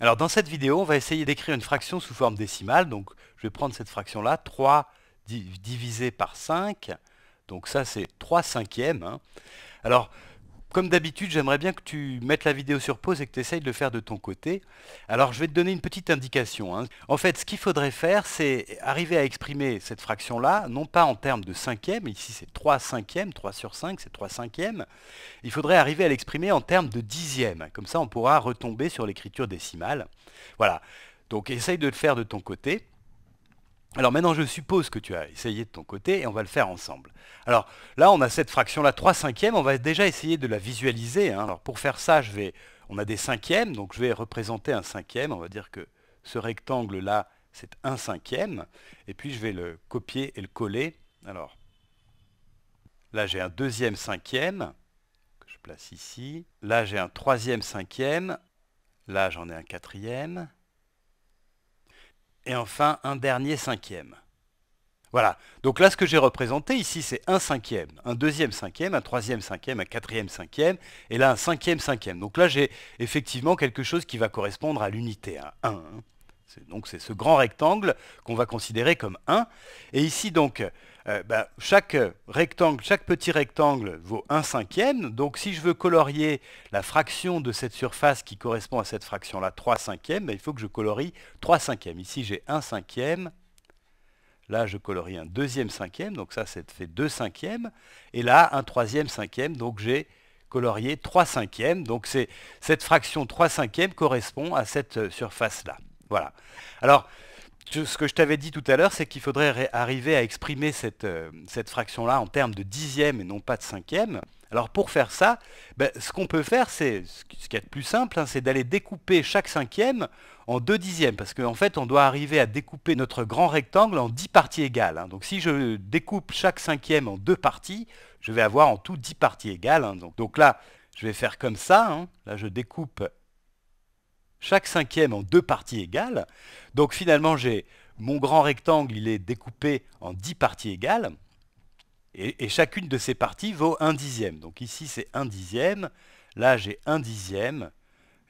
Alors dans cette vidéo, on va essayer d'écrire une fraction sous forme décimale. Donc je vais prendre cette fraction-là, 3 divisé par 5. Donc ça c'est 3 cinquièmes. Hein. Alors comme d'habitude, j'aimerais bien que tu mettes la vidéo sur pause et que tu essayes de le faire de ton côté. Alors je vais te donner une petite indication. Hein. En fait, ce qu'il faudrait faire, c'est arriver à exprimer cette fraction-là, non pas en termes de cinquième, ici c'est 3 cinquièmes, 3 sur 5 c'est 3 cinquièmes, il faudrait arriver à l'exprimer en termes de dixième. Comme ça, on pourra retomber sur l'écriture décimale. Voilà, donc essaye de le faire de ton côté. Alors maintenant, je suppose que tu as essayé de ton côté et on va le faire ensemble. Alors là, on a cette fraction-là, 3 cinquièmes, on va déjà essayer de la visualiser. Hein. Alors pour faire ça, je vais, on a des cinquièmes, donc je vais représenter un cinquième. On va dire que ce rectangle-là, c'est un cinquième. Et puis je vais le copier et le coller. Alors là, j'ai un deuxième cinquième, que je place ici. Là, j'ai un troisième cinquième. Là, j'en ai un quatrième et enfin un dernier cinquième. Voilà. Donc là, ce que j'ai représenté ici, c'est un cinquième, un deuxième cinquième, un troisième cinquième, un quatrième cinquième, et là, un cinquième cinquième. Donc là, j'ai effectivement quelque chose qui va correspondre à l'unité, à 1. Hein. Donc c'est ce grand rectangle qu'on va considérer comme 1. Et ici, donc, euh, ben, chaque rectangle, chaque petit rectangle vaut 1 cinquième. Donc si je veux colorier la fraction de cette surface qui correspond à cette fraction-là, 3 cinquièmes, ben, il faut que je colorie 3 cinquièmes. Ici j'ai 1 cinquième. Là, je colorie un deuxième cinquième, donc ça, ça fait 2 cinquièmes. Et là, un troisième cinquième, donc j'ai colorié 3 cinquièmes. Donc cette fraction 3 cinquièmes correspond à cette euh, surface-là. Voilà. Alors, ce que je t'avais dit tout à l'heure, c'est qu'il faudrait arriver à exprimer euh, cette, fraction-là en termes de dixième et non pas de cinquième. Alors pour faire ça, ben, ce qu'on peut faire, c'est ce qui est a plus simple, hein, c'est d'aller découper chaque cinquième en deux dixièmes, parce qu'en fait, on doit arriver à découper notre grand rectangle en dix parties égales. Hein. Donc si je découpe chaque cinquième en deux parties, je vais avoir en tout dix parties égales. Hein. donc, là, je vais faire comme ça. Là, je découpe chaque cinquième en deux parties égales. Donc finalement, j'ai mon grand rectangle, il est découpé en dix parties égales. Et, chacune de ces parties vaut un dixième. Donc ici, c'est un dixième. Là, j'ai un dixième.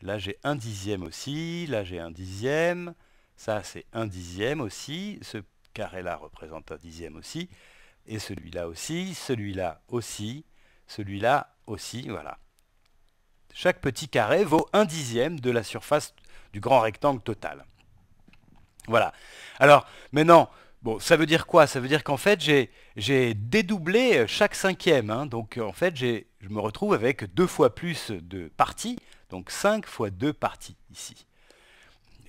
Là, j'ai un dixième aussi. Là, j'ai un dixième. Ça, c'est un dixième aussi. Ce carré-là représente un dixième aussi. Et celui-là aussi. Celui-là aussi. Celui-là aussi. Voilà. Chaque petit carré vaut un dixième de la surface du grand rectangle total. Voilà. Alors, maintenant, bon, ça veut dire quoi Ça veut dire qu'en fait, j'ai dédoublé chaque cinquième. Hein. donc, en fait, je me retrouve avec deux fois plus de parties. Donc, 5 fois 2 parties ici.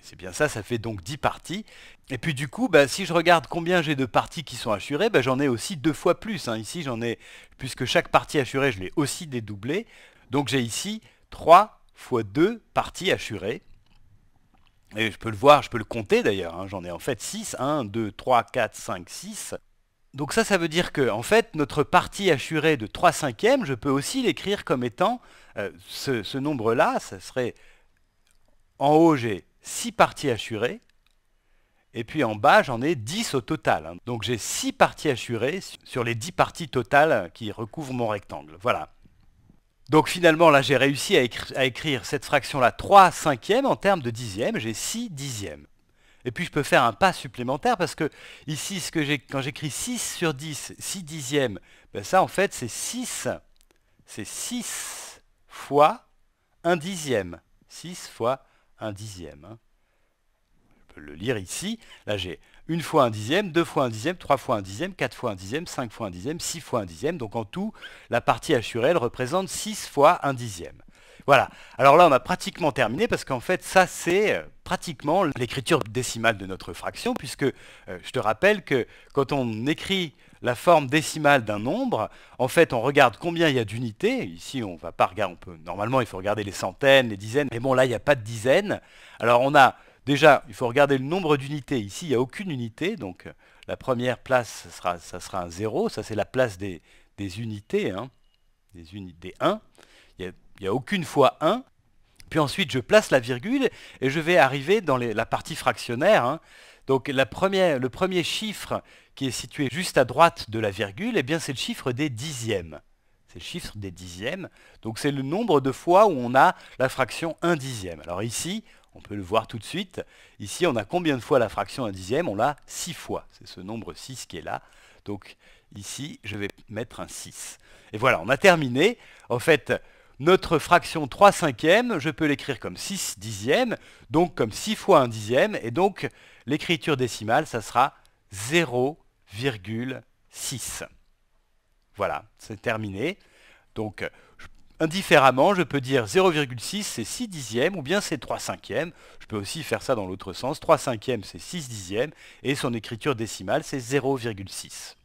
C'est bien ça, ça fait donc 10 parties. Et puis du coup, bah, si je regarde combien j'ai de parties qui sont assurées, bah, j'en ai aussi deux fois plus. Hein. Ici, j'en ai, puisque chaque partie assurée, je l'ai aussi dédoublée. Donc j'ai ici 3 fois 2 parties assurées. Et je peux le voir, je peux le compter d'ailleurs, hein, j'en ai en fait 6, 1, 2, 3, 4, 5, 6. Donc ça, ça veut dire que, en fait, notre partie assurée de 3 cinquièmes, je peux aussi l'écrire comme étant euh, ce, ce nombre-là, ça serait en haut, j'ai 6 parties assurées, et puis en bas, j'en ai 10 au total. Hein. Donc j'ai 6 parties assurées sur les 10 parties totales qui recouvrent mon rectangle. Voilà. Donc finalement, là, j'ai réussi à écrire, cette fraction-là 3 cinquièmes en termes de dixièmes. J'ai 6 dixièmes. Et puis je peux faire un pas supplémentaire parce que ici, ce que quand j'écris 6 sur 10, 6 dixièmes, ben ça en fait c'est 6. C'est 6 fois 1 dixième. 6 fois 1 dixième. Hein. Je peux le lire ici. Là j'ai une fois un dixième, deux fois un dixième, trois fois un dixième, quatre fois un dixième, cinq fois un dixième, six fois un dixième. Donc en tout, la partie H sur représente six fois un dixième. Voilà. Alors là, on a pratiquement terminé parce qu'en fait, ça, c'est euh, pratiquement l'écriture décimale de notre fraction, puisque euh, je te rappelle que quand on écrit la forme décimale d'un nombre, en fait, on regarde combien il y a d'unités. Ici, on va pas regarder, on peut, normalement, il faut regarder les centaines, les dizaines, mais bon, là, il n'y a pas de dizaines. Alors, on a Déjà, il faut regarder le nombre d'unités. Ici, il n'y a aucune unité, donc euh, la première place, ça sera, ça sera un 0. Ça, c'est la place des, unités, des, unités hein, des 1. Il n'y a, aucune fois 1. Puis ensuite, je place la virgule et je vais arriver dans la partie fractionnaire. Hein. Donc le premier chiffre qui est situé juste à droite de la virgule, eh bien c'est le chiffre des dixièmes c'est le chiffre des dixièmes. Donc c'est le nombre de fois où on a la fraction 1 dixième. Alors ici, on peut le voir tout de suite. Ici, on a combien de fois la fraction 1 dixième On l'a 6 fois. C'est ce nombre 6 qui est là. Donc ici, je vais mettre un 6. Et voilà, on a terminé. En fait, notre fraction 3 cinquièmes, je peux l'écrire comme 6 dixièmes, donc comme 6 fois 1 dixième. Et donc, l'écriture décimale, ça sera 0,6. Voilà, c'est terminé. Donc, indifféremment, je peux dire 0,6 c'est 6 dixièmes ou bien c'est 3 cinquièmes. Je peux aussi faire ça dans l'autre sens. 3 cinquièmes c'est 6 dixièmes et son écriture décimale c'est 0,6.